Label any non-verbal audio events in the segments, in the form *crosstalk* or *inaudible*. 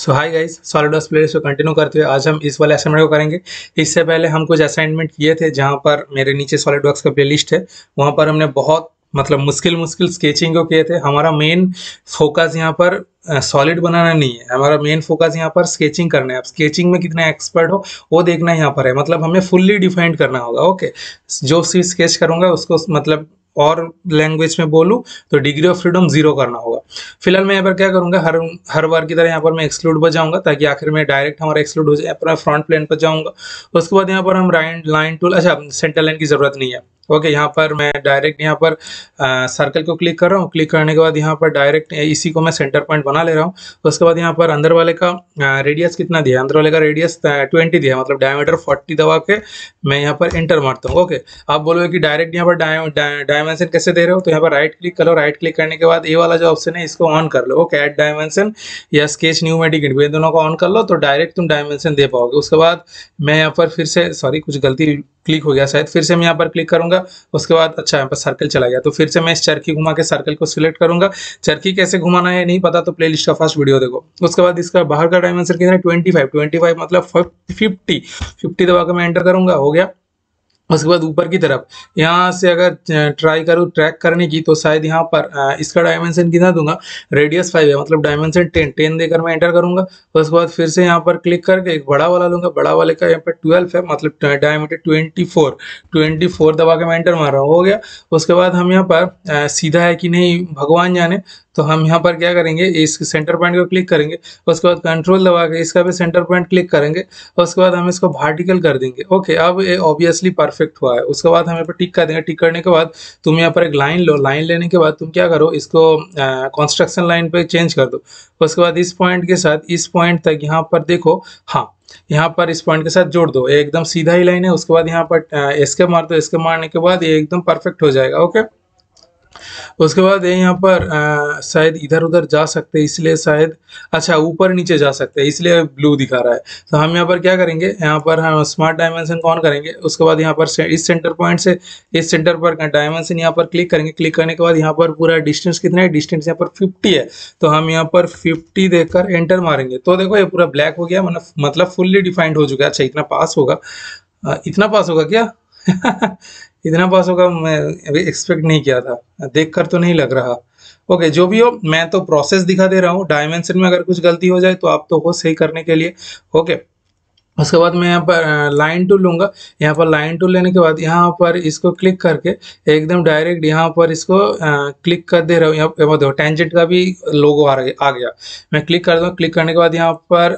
सो hi guys solid playlist को continue करते हुए आज हम इस वाले असाइनमेंट को करेंगे इससे पहले हम कुछ असाइनमेंट किए थे जहां पर मेरे नीचे सॉलिड सॉलिडवर्क्स का लिस्ट है वहां पर हमने बहुत मतलब मुश्किल मुश्किल स्केचिंग को किए थे हमारा मेन फोकस यहाँ पर सॉलिड बनाना नहीं है हमारा मेन फोकस यहाँ पर स्केचिंग करना है आप स्केचिंग में कितना एक्सपर्ट हो वो देखना यहाँ पर है मतलब हमें फुल्ली डिफाइंड करना होगा ओके जो सी स्केच करूँगा उसको मतलब और लैंग्वेज में बोलूँ तो डिग्री ऑफ फ्रीडम जीरो करना होगा फिलहाल मैं यहाँ पर क्या करूँगा हर हर बार की तरह यहाँ पर मैं एक्सक्लूड पर जाऊँगा ताकि आखिर में डायरेक्ट हमारा एक्सक्लूड हो जाए यहाँ पर मैं फ्रंट प्लेन पर जाऊँगा उसके बाद यहाँ पर हम राइन लाइन टूल अच्छा सेंटर लाइन की ज़रूरत नहीं है ओके यहाँ पर मैं डायरेक्ट यहाँ पर सर्कल को क्लिक कर रहा हूँ क्लिक करने के बाद यहाँ पर डायरेक्ट इसी को मैं सेंटर पॉइंट बना ले रहा हूँ उसके बाद यहाँ पर अंदर वाले का रेडियस कितना दिया अंदर वाले का रेडियस ट्वेंटी दिया मतलब डायमीटर फोर्टी दबा के मैं यहाँ पर एंटर मारता हूँ ओके आप बोलोगे कि डायरेक्ट यहाँ पर डाय डायमेंशन कैसे दे रहे हो तो यहाँ पर राइट क्लिक करो राइट क्लिक करने के बाद ये वाला जो ऑप्शन है इसको ऑन कर लो ओके एड डायमेंशन या स्केच न्यू मेडिक इन दोनों को ऑन कर लो तो डायरेक्ट तुम डायमेंशन दे पाओगे उसके बाद मैं यहाँ पर फिर से सॉरी कुछ गलती क्लिक हो गया शायद फिर से मैं यहाँ पर क्लिक करूंगा उसके बाद अच्छा यहाँ पर सर्कल चला गया तो फिर से मैं इस चरखी घुमा के सर्कल को सिलेक्ट करूंगा चरखी कैसे घुमाना है नहीं पता तो प्ले लिस्ट का फर्स्ट वीडियो देखो उसके बाद इसका बाहर का डायमेंशन कितना है ट्वेंटी फाइव ट्वेंटी फाइव मतलब फिफ्टी फिफ्टी दबा कर मैं एंटर करूंगा हो गया उसके बाद ऊपर की तरफ यहाँ से अगर ट्राई करूँ ट्रैक करने की तो शायद यहाँ पर इसका डायमेंशन कितना दूंगा रेडियस फाइव है मतलब डायमेंशन टेन टेन देकर मैं एंटर करूँगा उसके बाद फिर से यहाँ पर क्लिक करके एक बड़ा वाला लूँगा बड़ा वाले का यहाँ पर ट्वेल्व है मतलब diameter twenty four twenty four दबा के मैं एंटर मार रहा हूँ हो गया उसके बाद हम यहाँ पर सीधा है कि नहीं भगवान जाने तो हम यहाँ पर क्या करेंगे इस सेंटर पॉइंट को क्लिक करेंगे उसके बाद कंट्रोल दबा के इसका भी सेंटर पॉइंट क्लिक करेंगे उसके बाद हम इसको वर्टिकल कर देंगे ओके अब ऑब्वियसली परफेक्ट परफेक्ट हुआ है उसके बाद हम यहाँ पर टिक कर देंगे टिक करने के बाद तुम यहाँ पर एक लाइन लो लाइन लेने के बाद तुम क्या करो इसको कंस्ट्रक्शन लाइन पे चेंज कर दो उसके बाद इस पॉइंट के साथ इस पॉइंट तक यहाँ पर देखो हाँ यहाँ पर इस पॉइंट के साथ जोड़ दो एकदम सीधा ही लाइन है उसके बाद यहाँ पर एस्केप मार दो एस्केप मारने के बाद ये एकदम परफेक्ट हो जाएगा ओके उसके बाद ये यहाँ पर शायद इधर उधर जा सकते हैं इसलिए शायद अच्छा ऊपर नीचे जा सकते हैं इसलिए ब्लू दिखा रहा है तो हम यहाँ पर क्या करेंगे यहाँ पर हम स्मार्ट डायमेंशन कौन करेंगे उसके बाद यहाँ पर इस सेंटर पॉइंट से इस सेंटर पर डायमेंशन यहाँ पर क्लिक करेंगे क्लिक करने के बाद यहाँ पर पूरा डिस्टेंस कितना है डिस्टेंस यहाँ पर फिफ्टी है तो हम यहाँ पर फिफ्टी देखकर एंटर मारेंगे तो देखो ये पूरा ब्लैक हो गया मतलब मतलब फुल्ली डिफाइंड हो चुका है अच्छा इतना पास होगा इतना पास होगा क्या *laughs* इतना पास होगा मैं अभी एक्सपेक्ट नहीं किया था देख कर तो नहीं लग रहा ओके जो भी हो मैं तो प्रोसेस दिखा दे रहा हूँ डायमेंशन में अगर कुछ गलती हो जाए तो आप तो हो सही करने के लिए ओके उसके बाद मैं यहाँ पर लाइन टूल लूँगा यहाँ पर लाइन टूल लेने के बाद यहाँ पर इसको क्लिक करके एकदम डायरेक्ट यहाँ पर इसको क्लिक कर दे रहा हूँ यहाँ पर देखो टेंजेंट का भी लोगो आ, आ गया मैं क्लिक कर दूँ क्लिक करने के बाद यहाँ पर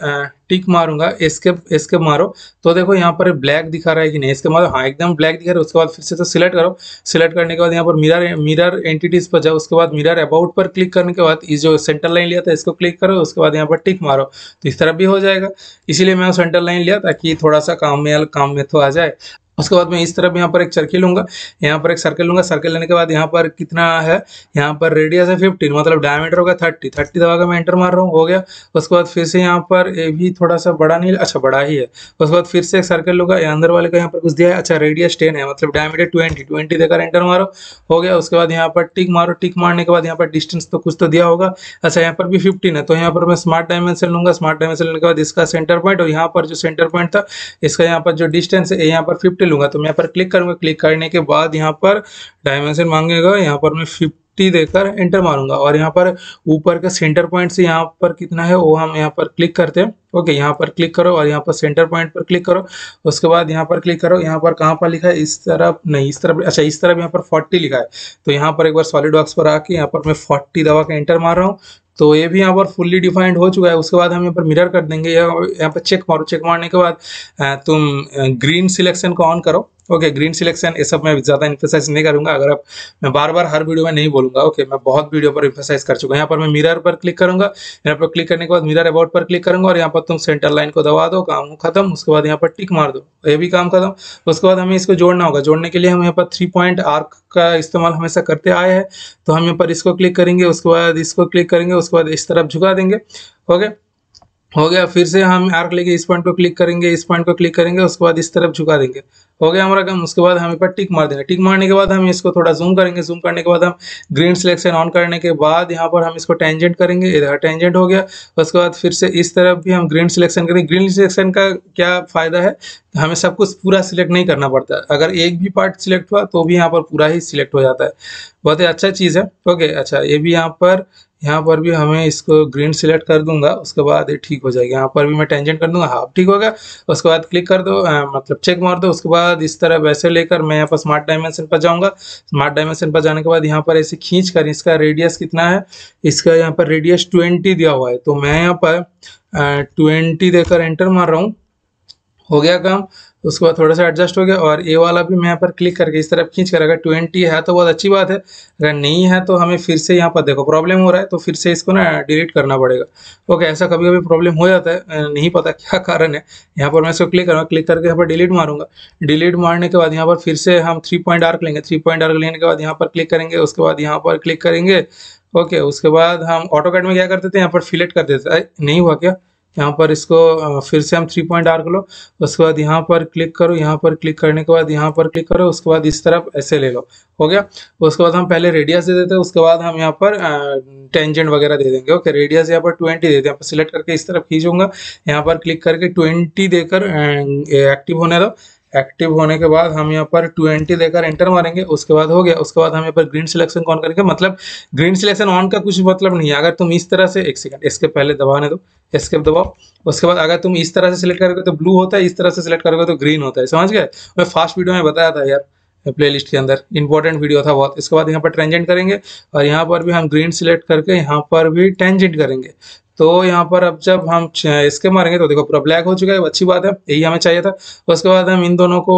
टिक मारूंगा इसके इसके मारो तो देखो यहाँ पर ब्लैक दिखा रहा है कि नहीं इसके मारो हाँ एकदम ब्लैक दिखा रहा है उसके बाद फिर से तो सिलेक्ट करो सिलेक्ट करने के बाद यहाँ पर मिरर मिरर एंटिटीज पर जाओ उसके बाद मिरर अबाउट पर क्लिक करने के बाद इस जो सेंटर लाइन लिया था इसको क्लिक करो उसके बाद यहाँ पर टिक मारो तो इस तरह भी हो जाएगा इसीलिए मैं सेंटर लाइन लिया ताकि थोड़ा सा काम में काम में तो आ जाए उसके बाद मैं इस तरफ यहाँ पर एक सर्किल लूंगा यहाँ पर एक सर्किल लूंगा सर्किल लेने के बाद यहाँ पर कितना है यहाँ पर रेडियस है फिफ्टीन मतलब डायमीटर होगा थर्टी थर्टी दवा का मैं एंटर मार रहा हूँ हो गया उसके बाद फिर से यहाँ पर ये भी थोड़ा सा बड़ा नहीं अच्छा बड़ा ही है उसके बाद फिर से एक सर्कल यहाँ अंदर वाले का यहाँ पर कुछ दिया है अच्छा रेडियस टेन है मतलब डायमीटर ट्वेंटी ट्वेंटी देकर एंटर मारो हो गया उसके बाद यहाँ पर टिक मारो टिक मारने के बाद यहाँ पर डिस्टेंस तो कुछ तो दिया होगा अच्छा यहाँ पर भी फिफ्टीन है तो यहाँ पर मैं स्मार्ट डायमेंशन लूंगा स्मार्ट डायमेंशन लेने के बाद इसका सेंटर पॉइंट और यहाँ पर जो सेंटर पॉइंट था इसका यहाँ पर जो डिस्टेंस है यहाँ पर फिफ्टी लूंगा तो मैं यहाँ पर क्लिक करूंगा क्लिक करने के बाद यहाँ पर डायमेंशन मांगेगा यहाँ पर मैं फिफ्टी देकर एंटर मारूंगा और यहाँ पर ऊपर का सेंटर पॉइंट से यहाँ पर कितना है वो हम यहाँ पर क्लिक करते हैं ओके यहाँ पर क्लिक करो और यहाँ पर सेंटर पॉइंट पर क्लिक करो उसके बाद यहाँ पर क्लिक करो यहाँ पर कहाँ पर लिखा है इस तरफ नहीं इस तरफ अच्छा इस तरफ यहाँ पर फोर्टी लिखा है तो यहाँ पर एक बार सॉलिड वर्क पर आके यहाँ पर मैं फोर्टी दवा के एंटर मार रहा हूँ तो ये भी यहाँ पर फुल्ली डिफाइंड हो चुका है उसके बाद हम यहाँ पर मिरर कर देंगे यहाँ पर चेक मारो चेक मारने के बाद तुम ग्रीन सिलेक्शन को ऑन करो ओके ग्रीन सिलेक्शन ये सब मैं ज़्यादा इन्फेसाइज नहीं करूंगा अगर आप मैं बार बार हर वीडियो में नहीं बोलूंगा ओके okay, मैं बहुत वीडियो पर इन्फेसाइज कर चुका हूँ यहाँ पर मैं मिरर पर क्लिक करूंगा यहाँ पर क्लिक करने के बाद मिरर अबाउट पर क्लिक करूंगा और यहाँ पर तुम सेंटर लाइन को दबा दो काम खत्म उसके बाद यहाँ पर टिक मार दो ये भी काम खत्म उसके बाद हमें इसको जोड़ना होगा जोड़ने के लिए हम यहाँ पर थ्री पॉइंट आर्क का इस्तेमाल हमेशा करते आए हैं तो हम यहाँ पर इसको क्लिक करेंगे उसके बाद इसको क्लिक करेंगे उसके बाद इस तरफ झुका देंगे ओके हो गया फिर से हम आर्क लेके इस पॉइंट को क्लिक करेंगे इस पॉइंट को क्लिक करेंगे उसके बाद इस तरफ झुका देंगे हो गया हमारा काम उसके बाद हम पर टिक मार देंगे टिक मारने के बाद हम इसको थोड़ा जूम करेंगे जूम करने के बाद हम ग्रीन सिलेक्शन ऑन करने के बाद यहाँ पर हम इसको टेंजेंट करेंगे इधर टेंजेंट हो गया उसके बाद फिर से इस तरफ भी हम ग्रीन सिलेक्शन करेंगे ग्रीन सिलेक्शन का क्या फ़ायदा है हमें सब कुछ पूरा सिलेक्ट नहीं करना पड़ता अगर एक भी पार्ट सिलेक्ट हुआ तो भी यहाँ पर पूरा ही सिलेक्ट हो जाता है बहुत ही अच्छा चीज़ है ओके अच्छा ये भी यहाँ पर यहाँ पर भी हमें इसको ग्रीन सिलेक्ट कर दूंगा उसके बाद ये ठीक हो जाएगा यहाँ पर भी मैं टेंजेंट कर दूंगा हाफ ठीक होगा उसके बाद क्लिक कर दो आ, मतलब चेक मार दो उसके बाद इस तरह वैसे लेकर मैं यहाँ पर स्मार्ट डायमेंशन पर जाऊँगा स्मार्ट डायमेंशन पर जाने के बाद यहाँ पर ऐसे खींच कर इसका रेडियस कितना है इसका यहाँ पर रेडियस ट्वेंटी दिया हुआ है तो मैं यहाँ पर ट्वेंटी देकर एंटर मार रहा हूँ हो गया काम उसके बाद थोड़ा सा एडजस्ट हो गया और ए वाला भी मैं यहाँ पर क्लिक करके इस तरफ खींच कर अगर ट्वेंटी है तो बहुत अच्छी बात है अगर नहीं है तो हमें फिर से यहाँ पर देखो प्रॉब्लम हो रहा है तो फिर से इसको ना डिलीट करना पड़ेगा ओके ऐसा कभी कभी प्रॉब्लम हो जाता है नहीं पता क्या *laughs* कारण है यहाँ पर मैं इसको क्लिक करूँगा क्लिक करके यहाँ पर डिलीट मारूंगा डिलीट मारने के बाद यहाँ पर फिर से हम थ्री पॉइंट आर्क लेंगे थ्री पॉइंट आर्क लेने के बाद यहाँ पर क्लिक करेंगे उसके बाद यहाँ पर क्लिक करेंगे ओके उसके बाद हम ऑटो में क्या करते थे यहाँ पर फिलेट कर देते नहीं हुआ क्या यहाँ पर इसको फिर से हम थ्री पॉइंट आर्क लो उसके बाद यहाँ पर क्लिक करो यहाँ पर क्लिक करने के बाद यहाँ पर क्लिक करो उसके बाद इस तरफ ऐसे ले लो हो गया उसके बाद हम पहले रेडियस दे देते हैं उसके बाद हम यहाँ पर टेंजेंट वगैरह दे देंगे ओके रेडियस यहाँ पर ट्वेंटी देते हैं सिलेक्ट करके इस तरफ खींचूंगा यहाँ पर क्लिक करके ट्वेंटी देकर एक्टिव होने दो एक्टिव होने के बाद हम यहाँ पर ट्वेंटी देकर एंटर मारेंगे उसके बाद हो गया उसके बाद हम यहाँ पर ग्रीन सिलेक्शन ऑन करेंगे मतलब ग्रीन सिलेक्शन ऑन का कुछ मतलब नहीं अगर तुम इस तरह से एक सेकंड इसके पहले दबाने दो एस्केप दबाओ उसके बाद अगर तुम इस तरह से सिलेक्ट करोगे तो ब्लू होता है इस तरह से सिलेक्ट करोगे तो ग्रीन होता है समझ गए मैं फास्ट वीडियो में बताया था यार प्लेलिस्ट के अंदर इंपॉर्टेंट वीडियो था बहुत इसके बाद यहाँ पर ट्रेंजेंट करेंगे और यहाँ पर भी हम ग्रीन सिलेक्ट करके यहाँ पर भी टेंजेंट करेंगे तो यहाँ पर अब जब हम इसके मारेंगे तो देखो पूरा ब्लैक हो चुका है अच्छी बात है यही हमें चाहिए था उसके बाद हम इन दोनों को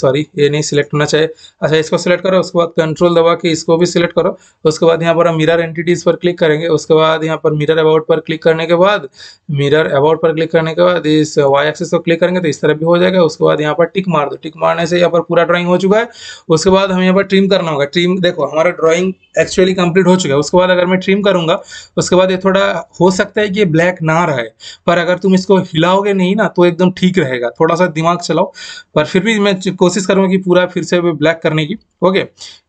सॉरी ये नहीं सिलेक्ट होना चाहिए अच्छा इसको सिलेक्ट करो उसके बाद कंट्रोल दबा के इसको भी सिलेक्ट करो उसके बाद यहाँ पर हम मिरर एंटिटीज़ पर क्लिक करेंगे उसके बाद यहाँ पर मिरर अबाउट पर क्लिक करने के बाद मिरर अबाउट पर क्लिक करने के बाद इस वाई एक्सेस को क्लिक करेंगे तो इस तरह भी हो जाएगा उसके बाद यहाँ पर टिक मार दो टिक मारने से यहाँ पर पूरा ड्राइंग हो चुका है उसके बाद हमें यहाँ पर ट्रिम करना होगा ट्रिम देखो हमारा ड्राइंग एक्चुअली कंप्लीट हो चुका है उसके बाद अगर मैं ट्रिम करूंगा उसके बाद ये थोड़ा हो सकता है सकता है कि ये ब्लैक ना रहे पर अगर तुम इसको हिलाओगे नहीं ना तो एकदम ठीक रहेगा थोड़ा सा दिमाग चलाओ पर फिर भी मैं कोशिश करूँगा कि पूरा फिर से ब्लैक करने की ओके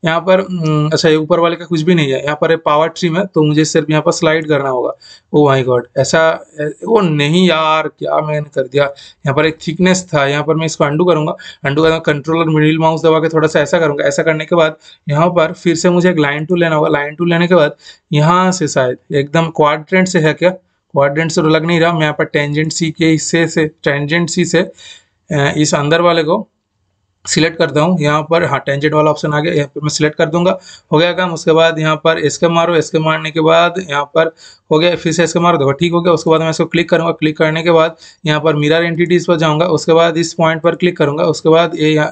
यहाँ पर हम्म, अच्छा ये ऊपर वाले का कुछ भी नहीं है यहाँ पर है पावर ट्रिम है तो मुझे सिर्फ यहाँ पर स्लाइड करना होगा oh ओ माई गॉड ऐसा वो नहीं यार क्या मैंने कर दिया यहाँ पर एक थिकनेस था यहाँ पर मैं इसको अंडू करूँगा अंडू करूँगा कंट्रोल और मिडिल माउस दबा के थोड़ा सा ऐसा करूँगा ऐसा करने के बाद यहाँ पर फिर से मुझे एक लाइन टू लेना होगा लाइन टू लेने के बाद यहाँ से शायद एकदम क्वाड्रेंट से है क्या क्वाड्रेंट से तो लग नहीं रहा मैं यहाँ पर टेंजेंट सी के हिस्से से टेंजेंट सी से इस अंदर वाले को सिलेक्ट करता हूँ यहाँ पर हाँ टेंजेंट वाला ऑप्शन आ गया यहाँ पर मैं सिलेक्ट कर दूंगा हो गया काम उसके बाद यहाँ पर एसके मारो एसके मारने के बाद यहाँ पर हो गया फिर से एसके मारो देखो ठीक हो गया उसके बाद मैं इसको क्लिक करूँगा क्लिक करने के बाद यहाँ पर मिरर एंटिटीज़ पर जाऊँगा उसके बाद इस पॉइंट पर क्लिक करूँगा उसके बाद ये यहाँ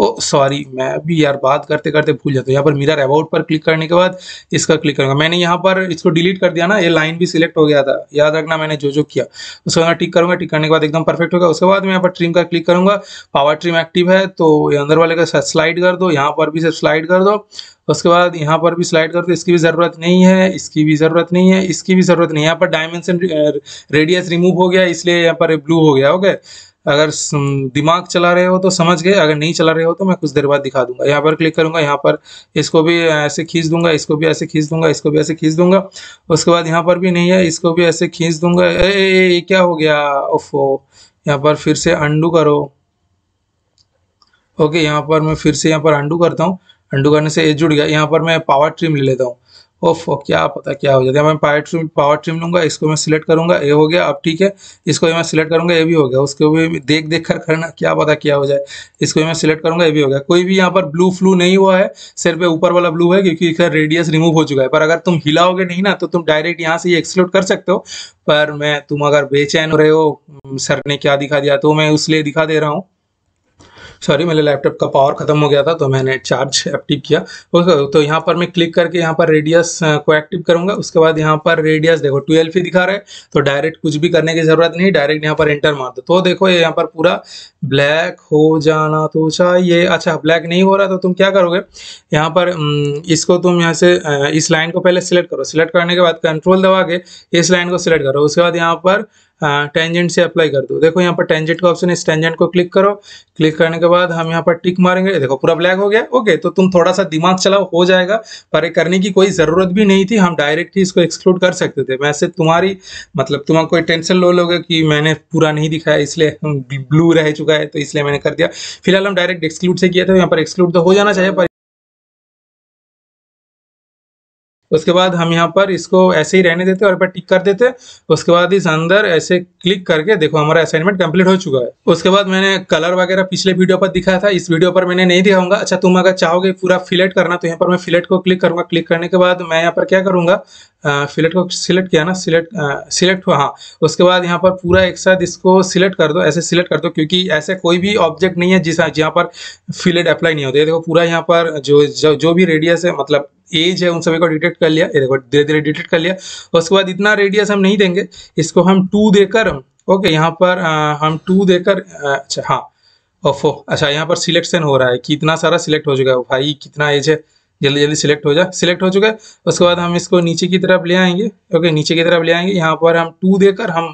ओ सॉरी मैं अभी यार बात करते करते भूल जाता हूँ यहाँ पर मिरर अबाउट पर क्लिक करने के बाद इसका क्लिक करूंगा मैंने यहाँ पर इसको डिलीट कर दिया ना ये लाइन भी सिलेक्ट हो गया था याद रखना मैंने जो जो किया उसके बाद टिक करूंगा टिक करने के बाद एकदम परफेक्ट होगा उसके बाद मैं यहाँ पर ट्रिम का क्लिक करूँगा पावर ट्रिम एक्टिव है तो ये अंदर वाले का स्लाइड कर दो यहाँ पर भी सिर्फ स्लाइड कर दो उसके बाद यहाँ पर भी स्लाइड कर दो इसकी भी ज़रूरत नहीं है इसकी भी ज़रूरत नहीं है इसकी भी ज़रूरत नहीं है यहाँ पर डायमेंशन रेडियस रिमूव हो गया इसलिए यहाँ पर ब्लू हो गया ओके अगर दिमाग चला रहे हो तो समझ गए अगर नहीं चला रहे हो तो मैं कुछ देर बाद दिखा दूंगा यहाँ पर क्लिक करूंगा यहाँ पर इसको भी ऐसे खींच दूंगा इसको भी ऐसे खींच दूंगा इसको भी ऐसे खींच दूंगा उसके बाद यहाँ पर भी नहीं है इसको भी ऐसे खींच दूंगा ए, क्या हो गया ओफो यहाँ पर फिर से अंडू करो ओके यहाँ पर मैं फिर से यहाँ पर अंडू करता हूँ अंडू करने से ये जुड़ गया यहाँ पर मैं पावर ट्रिम ले लेता हूँ ओ क्या पता क्या हो जाता है मैं पावर ट्रिम पावर ट्रिम लूँगा इसको मैं सिलेक्ट करूँगा ए हो गया अब ठीक है इसको मैं सिलेक्ट करूँगा ए भी हो गया उसको भी देख देख कर करना क्या पता क्या हो जाए इसको मैं सिलेक्ट करूँगा ये भी हो गया कोई भी यहाँ पर ब्लू फ्लू नहीं हुआ है सिर्फ ऊपर वाला ब्लू है क्योंकि इसका रेडियस रिमूव हो चुका है पर अगर तुम हिलाओगे नहीं ना तो तुम डायरेक्ट यहाँ से ये एक्सक्लूड कर सकते हो पर मैं तुम अगर बेचैन हो रहे हो सर ने क्या दिखा दिया तो मैं लिए दिखा दे रहा हूँ सॉरी मेरे लैपटॉप का पावर खत्म हो गया था तो मैंने चार्ज एक्टिव किया तो यहाँ पर मैं क्लिक करके यहाँ पर रेडियस uh, को एक्टिव करूंगा उसके बाद यहाँ पर रेडियस देखो ट्वेल्व ही दिखा रहे तो डायरेक्ट कुछ भी करने की ज़रूरत नहीं डायरेक्ट यहाँ पर एंटर मार दो तो देखो ये यहाँ पर पूरा ब्लैक हो जाना तो चाहिए अच्छा ब्लैक नहीं हो रहा तो तुम क्या करोगे यहाँ पर इसको तुम यहाँ से uh, इस लाइन को पहले सिलेक्ट करो सिलेक्ट करने के बाद कंट्रोल दबा के इस लाइन को सिलेक्ट करो उसके बाद यहाँ पर टेंजेंट से अप्लाई कर दो देखो यहाँ पर टेंजेंट का ऑप्शन है इस टेंजेंट को क्लिक करो क्लिक करने के बाद हम यहाँ पर टिक मारेंगे देखो पूरा ब्लैक हो गया ओके तो तुम थोड़ा सा दिमाग चलाओ हो जाएगा पर करने की कोई ज़रूरत भी नहीं थी हम डायरेक्ट ही इसको एक्सक्लूड कर सकते थे वैसे तुम्हारी मतलब तुम्हारा कोई टेंशन लो लोगे कि मैंने पूरा नहीं दिखाया इसलिए ब्लू रह चुका है तो इसलिए मैंने कर दिया फिलहाल हम डायरेक्ट एक्सक्लूड से किया था तो यहाँ पर एक्सक्लूड तो हो जाना चाहिए पर उसके बाद हम यहाँ पर इसको ऐसे ही रहने देते और टिक कर देते उसके बाद इस अंदर ऐसे क्लिक करके देखो हमारा असाइनमेंट कंप्लीट हो चुका है उसके बाद मैंने कलर वगैरह पिछले वीडियो पर दिखाया था इस वीडियो पर मैंने नहीं दिखाऊंगा अच्छा तुम अगर चाहोगे पूरा फिलेट करना तो यहाँ पर मैं फिलेट को क्लिक करूंगा क्लिक करने के बाद मैं यहाँ पर क्या करूंगा फिलेट को सिलेक्ट किया ना सिलेक्ट सिलेक्ट हुआ हाँ उसके बाद यहाँ पर पूरा एक साथ इसको सिलेक्ट कर दो ऐसे सिलेक्ट कर दो क्योंकि ऐसे कोई भी ऑब्जेक्ट नहीं है जिस जहाँ पर फिलेट अप्लाई नहीं होता देखो पूरा यहाँ पर जो जो भी रेडियस है मतलब एज है उन सभी को डिटेक्ट कर लिया ये देखो धीरे धीरे डिटेक्ट कर लिया उसके बाद इतना रेडियस हम नहीं देंगे इसको हम टू देकर ओके यहाँ पर आ, हम टू देकर अच्छा हाँ ओफो अच्छा यहाँ पर सिलेक्शन हो रहा है कि इतना सारा सिलेक्ट हो चुका है भाई कितना एज है जल्दी जल्दी सिलेक्ट हो जाए सिलेक्ट हो चुका है उसके बाद हम इसको नीचे की तरफ ले आएंगे ओके नीचे की तरफ ले आएंगे यहाँ पर हम टू देकर हम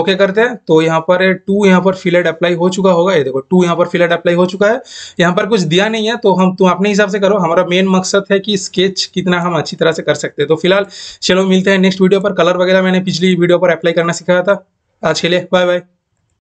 ओके करते हैं तो यहाँ पर टू यहाँ पर फिलेट अप्लाई हो चुका होगा ये देखो टू यहाँ पर फिलेट अप्लाई हो चुका है यहाँ पर कुछ दिया नहीं है तो हम तुम अपने हिसाब से करो हमारा मेन मकसद है कि स्केच कितना हम अच्छी तरह से कर सकते हैं तो फिलहाल चलो मिलते हैं नेक्स्ट वीडियो पर कलर वगैरह मैंने पिछली वीडियो पर अप्लाई करना सिखाया था आज के लिए बाय बाय